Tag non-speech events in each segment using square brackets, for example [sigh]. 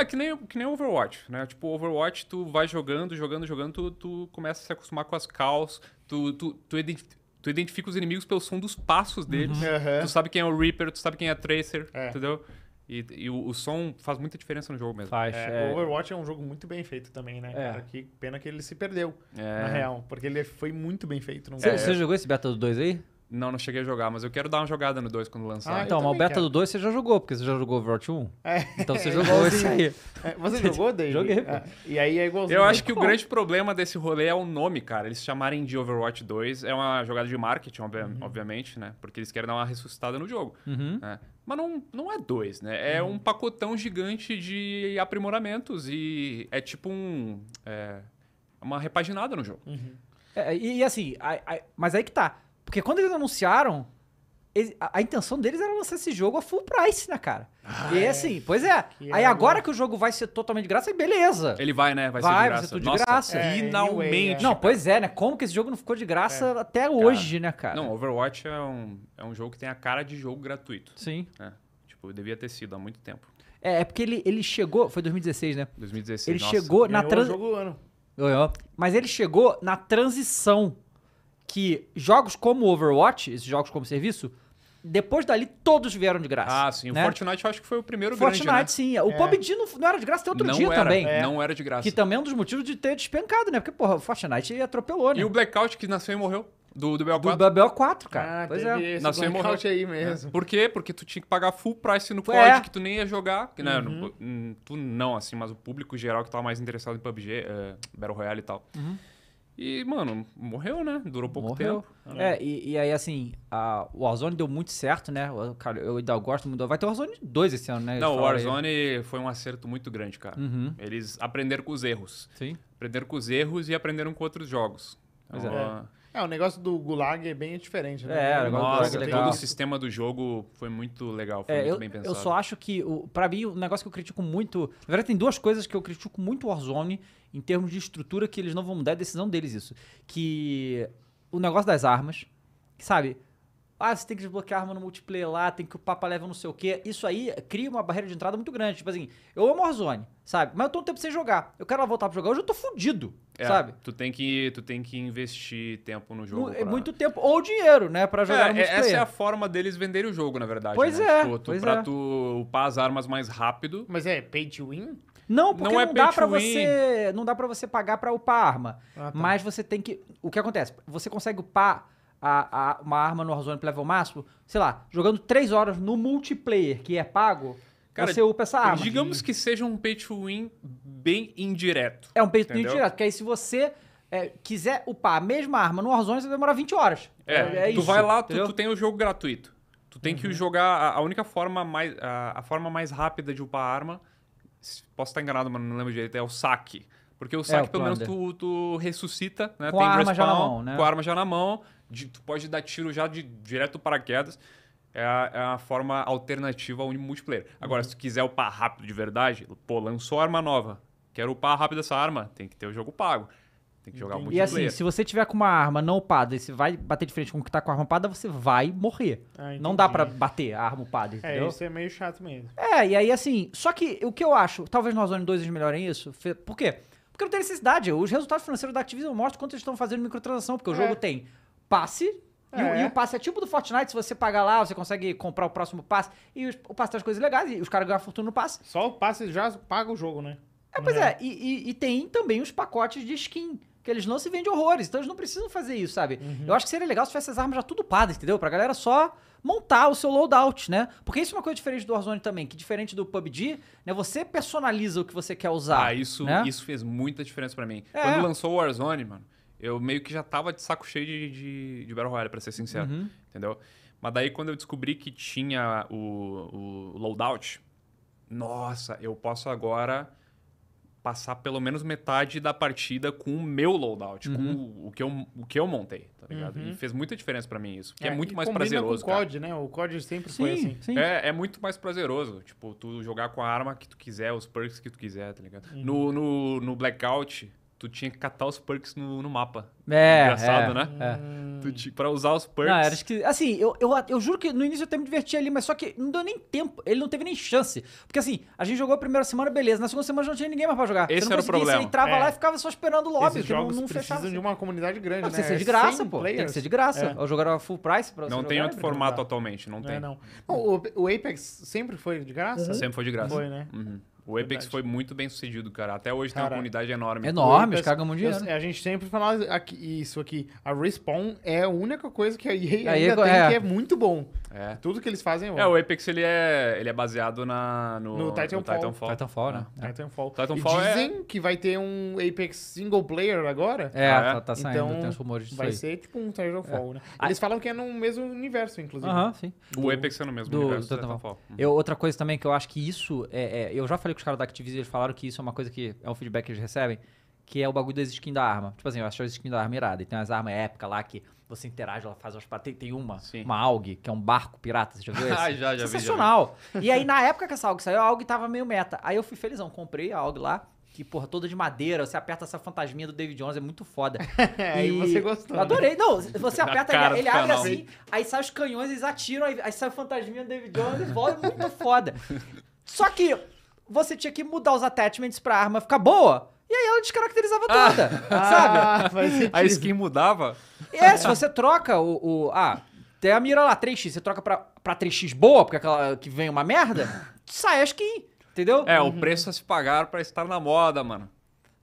É que nem, que nem Overwatch, né? Tipo, Overwatch, tu vai jogando, jogando, jogando, tu, tu começa a se acostumar com as calls, tu, tu, tu, identif tu identifica os inimigos pelo som dos passos deles. Uhum. Tu sabe quem é o Reaper, tu sabe quem é a Tracer, é. entendeu? E, e o, o, som faz muita diferença no jogo mesmo. Faz, é, é. O Overwatch é um jogo muito bem feito também, né? É. Cara, que pena que ele se perdeu, é. na real. Porque ele foi muito bem feito. Você, você jogou esse Battle 2 aí? Não, não cheguei a jogar, mas eu quero dar uma jogada no 2 quando lançar. Ah, então, o beta quero. do 2 você já jogou, porque você já jogou Overwatch 1. É, então você é, jogou esse aí. É, você jogou, David? Joguei. É, e aí é igualzinho. Eu né? acho que o grande problema desse rolê é o nome, cara. Eles chamarem de Overwatch 2 é uma jogada de marketing, uhum. obviamente, né? Porque eles querem dar uma ressuscitada no jogo. Uhum. Né? Mas não, não é dois, né? É uhum. um pacotão gigante de aprimoramentos e é tipo um... É, uma repaginada no jogo. Uhum. E, e, assim, mas aí que tá porque quando eles anunciaram, eles, a, a, intenção deles era lançar esse jogo a full price, né, cara? Ah, e é assim, pois é. aí é agora que o jogo vai ser totalmente de graça, beleza. Ele vai, né? Vai, vai ser de graça. Vai ser tudo Nossa, graça. É, finalmente. Não, pois é, né? Como que esse jogo não ficou de graça é. até cara, hoje, né, cara? Não, Overwatch é um, é um jogo que tem a cara de jogo gratuito. Sim. É. Tipo, devia ter sido há muito tempo. É, é porque ele, ele chegou. Foi 2016, né? 2016. Ele Nossa, chegou na transição. Mas ele chegou na transição que jogos como Overwatch, esses jogos como serviço, depois dali todos vieram de graça. Ah, sim. Né? O Fortnite eu acho que foi o primeiro Fortnite, grande, né? sim. O é. PUBG não, não, era de graça até outro não dia era, também. É. Não é. era de graça. Que também é um dos motivos de ter despencado, né? Porque, porra, o Fortnite atropelou. né? E o Blackout que nasceu e morreu. Do, do BO4. Do BO4, cara. Ah, pois é. Esse Nasceu blackout aí mesmo. É. Por quê? Porque tu tinha que pagar full price no COD, é. que tu nem ia jogar. Que, né, uhum. Hum, tu não, assim, mas o público geral que tava mais interessado em PUBG, uh, eh, Battle Royale e tal. Uhum. E, mano, morreu, né? Durou pouco morreu. tempo. É, E, e, aí, assim, a, o Warzone deu muito certo, né? O, cara, eu ainda gosto muito. Vai ter o Warzone 2 esse ano, né? Não, o Warzone aí. foi um acerto muito grande, cara. Uhum. Eles aprenderam com os erros. Sim. Aprenderam com os erros e aprenderam com outros jogos. Pois então, é. É, o negócio do Gulag é bem diferente, né? É, o negócio Nossa, do Gulag legal. É todo o sistema do jogo foi muito legal, foi é, muito eu, bem pensado. Eu só acho que, o, pra mim, o negócio que eu critico muito... Na verdade, tem duas coisas que eu critico muito o Warzone em termos de estrutura que eles não vão mudar, é decisão deles isso. Que o negócio das armas, sabe... Ah, você tem que desbloquear arma no multiplayer lá, tem que o papa leva não sei o quê. Isso aí cria uma barreira de entrada muito grande. Tipo assim, eu amo Warzone, sabe? Mas eu tô um tempo sem jogar. Eu quero voltar pra jogar, hoje eu tô fudido, é, sabe? Tu tem, que, tu tem que investir tempo no jogo. É pra... Muito tempo, ou dinheiro, né? Pra jogar é, no multiplayer. É, essa é a forma deles venderem o jogo, na verdade. Pois né? é. Tu, tipo, tu, pois pra é. tu upar as armas mais rápido. Mas é pay to win? Não, porque não, é dá para você, não dá para você pagar para upar arma. Ah, tá. Mas você tem que, o que acontece? Você consegue upar a, a, uma arma no Warzone pro level máximo, sei lá, jogando 3 horas no multiplayer que é pago, Cara, você upa essa arma. Digamos que seja um pay to win bem indireto. É um pay to win indireto, porque aí se você é, quiser upar a mesma arma no Warzone, você vai demorar 20 horas. É, é, é tu isso, vai lá, tu, tu, tem o jogo gratuito. Tu tem uhum. que jogar. A, única forma mais. A, a, forma mais rápida de upar a arma. Posso estar enganado, mas não lembro direito. É o saque. Porque o é, saque, é, pelo menos, tu, tu ressuscita, né? Com tem a arma respawn, já na mão, né? Com a arma já na mão de, tu pode dar tiro já de, direto para É a, é a forma alternativa ao multiplayer. Agora, uhum. se tu quiser upar rápido de verdade, pô, lançou arma nova. Quero upar rápido essa arma, tem que ter o jogo pago. Tem que jogar Entendi. multiplayer. E assim, se você tiver com uma arma não upada e você vai bater de frente com o que tá com a arma upada, você vai morrer. Ah, não dá para bater a arma upada, é, entendeu? É, isso é meio chato mesmo. É, e aí assim, só que o que eu acho, talvez no Warzone 2 eles melhorem isso, por quê? Porque não tem necessidade. Os resultados financeiros da Activision mostram quanto eles estão fazendo microtransação, porque o é. jogo tem passe. É. E, o, é. e, o passe é tipo do Fortnite, se você pagar lá, você consegue comprar o próximo passe. E o passe traz coisas legais, e os caras ganham fortuna no passe. Só o passe já paga o jogo, né? É, pois é. é, e, e, e tem também os pacotes de skin que eles não se vendem horrores, então eles não precisam fazer isso, sabe? Uhum. Eu acho que seria legal se tivesse as armas já tudo padas, entendeu? Pra galera só montar o seu loadout, né? Porque isso é uma coisa diferente do Warzone também, que diferente do PUBG, né? Você personaliza o que você quer usar. Ah, isso, né? isso fez muita diferença para mim. É. Quando lançou o Warzone, mano, eu meio que já tava de saco cheio de, de, de Battle Royale, pra ser sincero. Uhum. Entendeu? Mas daí quando eu descobri que tinha o, o loadout, nossa, eu posso agora passar pelo menos metade da partida com o meu loadout, uhum. com o, o, que eu, o que eu montei, tá ligado? Uhum. E fez muita diferença para mim isso, que é, é muito mais prazeroso, com o COD, né? O COD sempre sim, foi assim. Sim. É. é, é muito mais prazeroso, tipo, tu jogar com a arma que tu quiser, os perks que tu quiser, tá ligado? Uhum. No, no, no Blackout, tu tinha que catar os perks no, no mapa. É. é. Engraçado, é, né? É. Hum. Tu tinha, pra usar os perks. Não, era que, assim, eu, eu, eu juro que no início eu até me diverti ali, mas só que não deu nem tempo. Ele não teve nem chance. Porque assim, a gente jogou a primeira semana, beleza. Na segunda semana não tinha ninguém mais pra jogar. Esse era o problema. Você entrava é. lá e ficava só esperando o lobby. Esses jogos não, não precisam Precisa de uma comunidade grande, não, né? Tem que ser de graça, pô. Players. Tem que ser de graça. É. Jogar full price pra Não tem outro é formato atualmente, não é, tem. Não, não. o, Apex sempre foi de graça? Uhum. Sempre foi de graça. Foi, né? Uhum. O Apex foi muito bem sucedido, cara. Até hoje cara, tem uma comunidade enorme. Enorme, eles cagam muito dinheiro. Né? a gente sempre fala aqui, isso aqui. A Respawn é a única coisa que a EA ainda a EA tem é. que é muito bom. É. Tudo que eles fazem é bom. É, o Apex ele é, ele é baseado na, no, no Titanfall. No Titanfall. Titanfall, né? É. Titanfall. Titanfall e é- dizem é... que vai ter um Apex single player agora. É, tá, ah, tá, tá, saindo, então, tem uns rumores disso Vai aí. ser tipo um Titanfall, é. né? Ah. Eles falam que é no mesmo universo, inclusive. Aham, uh -huh, sim. O Apex é no mesmo do, universo do Titanfall. Titanfall. Eu, outra coisa também que eu acho que isso... É, eu já falei os caras da Activision falaram que isso é uma coisa que é um feedback que eles recebem, que é o bagulho das skins da arma. Tipo assim, eu acho as skins da arma irada. E tem umas armas épicas lá que você interage, ela faz umas tem, tem uma, Sim. uma AUG, que é um barco pirata, você já viu [laughs] esse? já, já Sensacional. Vi, já vi. E aí, na época que essa AUG saiu, a AUG tava meio meta. Aí eu fui felizão, comprei a AUG lá, que, porra, toda de madeira, você aperta essa fantasminha do David Jones, é muito foda. É, [laughs] e você gostou. Eu né? adorei. Né? Não, [laughs] você aperta, ele, ele abre assim, aí sai os canhões, eles atiram, aí, aí sai a fantasminha do David Jones e volta, é muito foda. Só que você tinha que mudar os attachments pra arma ficar boa. E aí ela descaracterizava ah, toda, [laughs] ah, sabe? [laughs] a skin mudava? É, se você troca o... o ah, tem a mira lá, 3x, você troca pra, pra 3x boa, porque aquela que vem uma merda, sai a skin, entendeu? É, uhum. o preço a se pagar pra estar na moda, mano.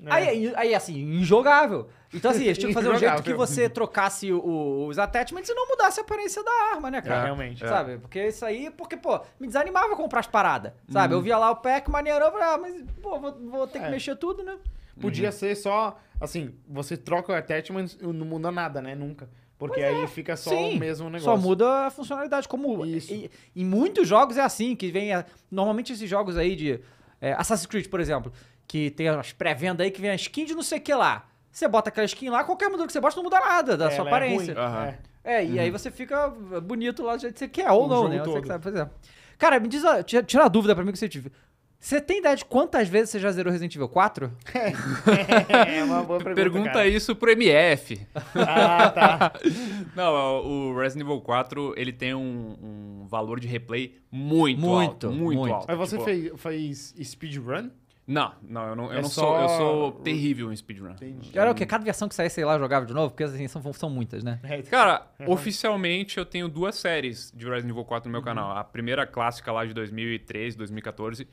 É. Aí, é aí, é assim, injogável. Então, assim, eles tinham que fazer um jeito que você trocasse o, os attachments e não mudasse a aparência da arma, né, cara? É, realmente. É. Sabe? É. Porque isso aí, porque, pô, me desanimava comprar as paradas, sabe? Eu uhum. via lá o pack maneirão eu falei, ah, mas, pô, vou, vou ter que mexer tudo, né? Podia uhum. ser só, assim, você troca o attachment e não muda nada, né? Nunca. Porque aí fica só Sim, o mesmo negócio. Só muda a funcionalidade. Como Isso. E, em muitos jogos é assim, que vem. A, normalmente esses jogos aí de. É, Assassin's Creed, por exemplo que tem as pré-venda aí que vem a skin de não sei o que lá. Você bota aquela skin lá, qualquer modelo que você bota não muda nada da é, sua é aparência. É, uhum. é. é e uhum. aí você fica bonito lá do jeito que você quer, ou não, né? Todo. Você que sabe fazer. Cara, me diz, tira, a dúvida pra mim que você tive. Você tem ideia de quantas vezes você já zerou Resident Evil 4? [laughs] é uma boa pergunta. Pergunta cara. isso pro MF. Ah, tá. [laughs] Não, é, o Resident Evil 4 ele tem um, um valor de replay muito, muito alto. Muito, muito alto. Mas você tipo... fez, fez speedrun? Não, não, eu não, eu é não só... sou. Eu sou terrível em speedrun. Entendi. Era é o quê? Cada versão que saísse, sei lá, jogava de novo? Porque assim, são, são muitas, né? É. Cara, [laughs] oficialmente eu tenho duas séries de Resident Evil 4 no meu uhum. canal. A primeira clássica lá de 2013, 2014.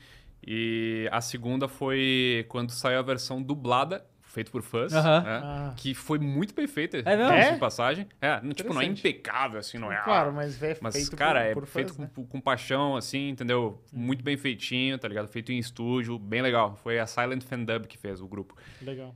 E a segunda foi quando saiu a versão dublada feito por fãs, uh -huh. né? ah. que foi muito bem é mesmo? É? de passagem. É, tipo, não é impecável, assim, não é... Ah, claro, mas é mas, feito cara, por, é por fãs, feito né? com, com, paixão, assim, entendeu? Hum. Muito bem feitinho, tá ligado? Feito em estúdio, bem legal. Foi a Silent Fan Dub que fez o grupo. Legal.